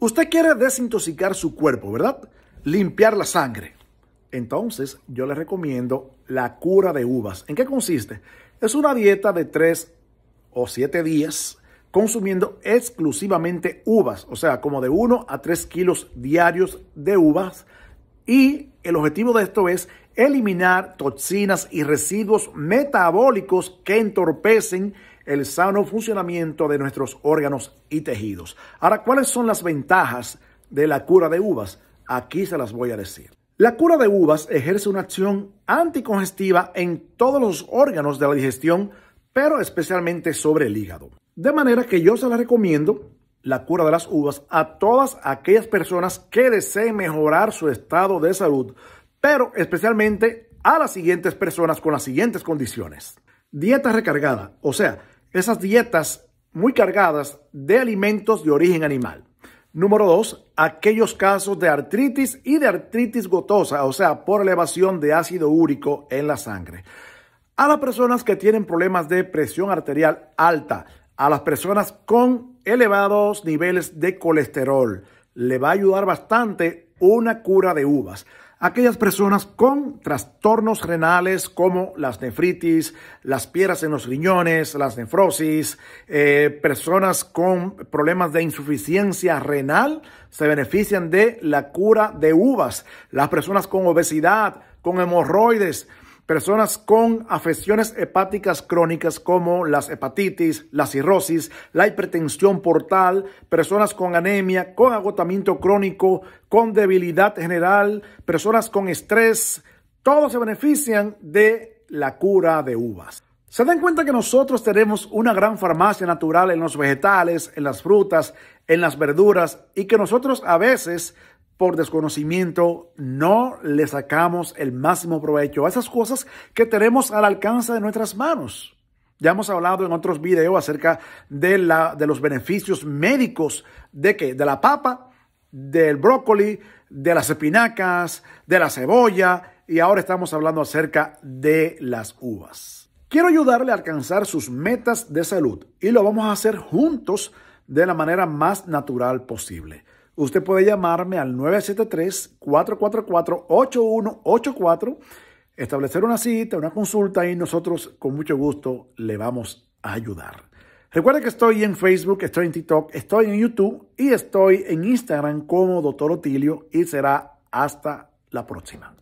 Usted quiere desintoxicar su cuerpo, ¿verdad? Limpiar la sangre. Entonces, yo le recomiendo la cura de uvas. ¿En qué consiste? Es una dieta de tres o siete días consumiendo exclusivamente uvas, o sea, como de 1 a 3 kilos diarios de uvas. Y el objetivo de esto es eliminar toxinas y residuos metabólicos que entorpecen el sano funcionamiento de nuestros órganos y tejidos. Ahora, ¿cuáles son las ventajas de la cura de uvas? Aquí se las voy a decir. La cura de uvas ejerce una acción anticongestiva en todos los órganos de la digestión, pero especialmente sobre el hígado. De manera que yo se la recomiendo, la cura de las uvas, a todas aquellas personas que deseen mejorar su estado de salud, pero especialmente a las siguientes personas con las siguientes condiciones. Dieta recargada, o sea, esas dietas muy cargadas de alimentos de origen animal. Número dos, aquellos casos de artritis y de artritis gotosa, o sea, por elevación de ácido úrico en la sangre. A las personas que tienen problemas de presión arterial alta, a las personas con elevados niveles de colesterol, le va a ayudar bastante una cura de uvas aquellas personas con trastornos renales como las nefritis, las piedras en los riñones, las nefrosis, eh, personas con problemas de insuficiencia renal se benefician de la cura de uvas, las personas con obesidad, con hemorroides, Personas con afecciones hepáticas crónicas como las hepatitis, la cirrosis, la hipertensión portal, personas con anemia, con agotamiento crónico, con debilidad general, personas con estrés, todos se benefician de la cura de uvas. Se dan cuenta que nosotros tenemos una gran farmacia natural en los vegetales, en las frutas, en las verduras y que nosotros a veces por desconocimiento, no le sacamos el máximo provecho a esas cosas que tenemos al alcance de nuestras manos. Ya hemos hablado en otros videos acerca de, la, de los beneficios médicos de que De la papa, del brócoli, de las espinacas, de la cebolla y ahora estamos hablando acerca de las uvas. Quiero ayudarle a alcanzar sus metas de salud y lo vamos a hacer juntos de la manera más natural posible usted puede llamarme al 973-444-8184, establecer una cita, una consulta y nosotros con mucho gusto le vamos a ayudar. Recuerde que estoy en Facebook, estoy en TikTok, estoy en YouTube y estoy en Instagram como Doctor Otilio y será hasta la próxima.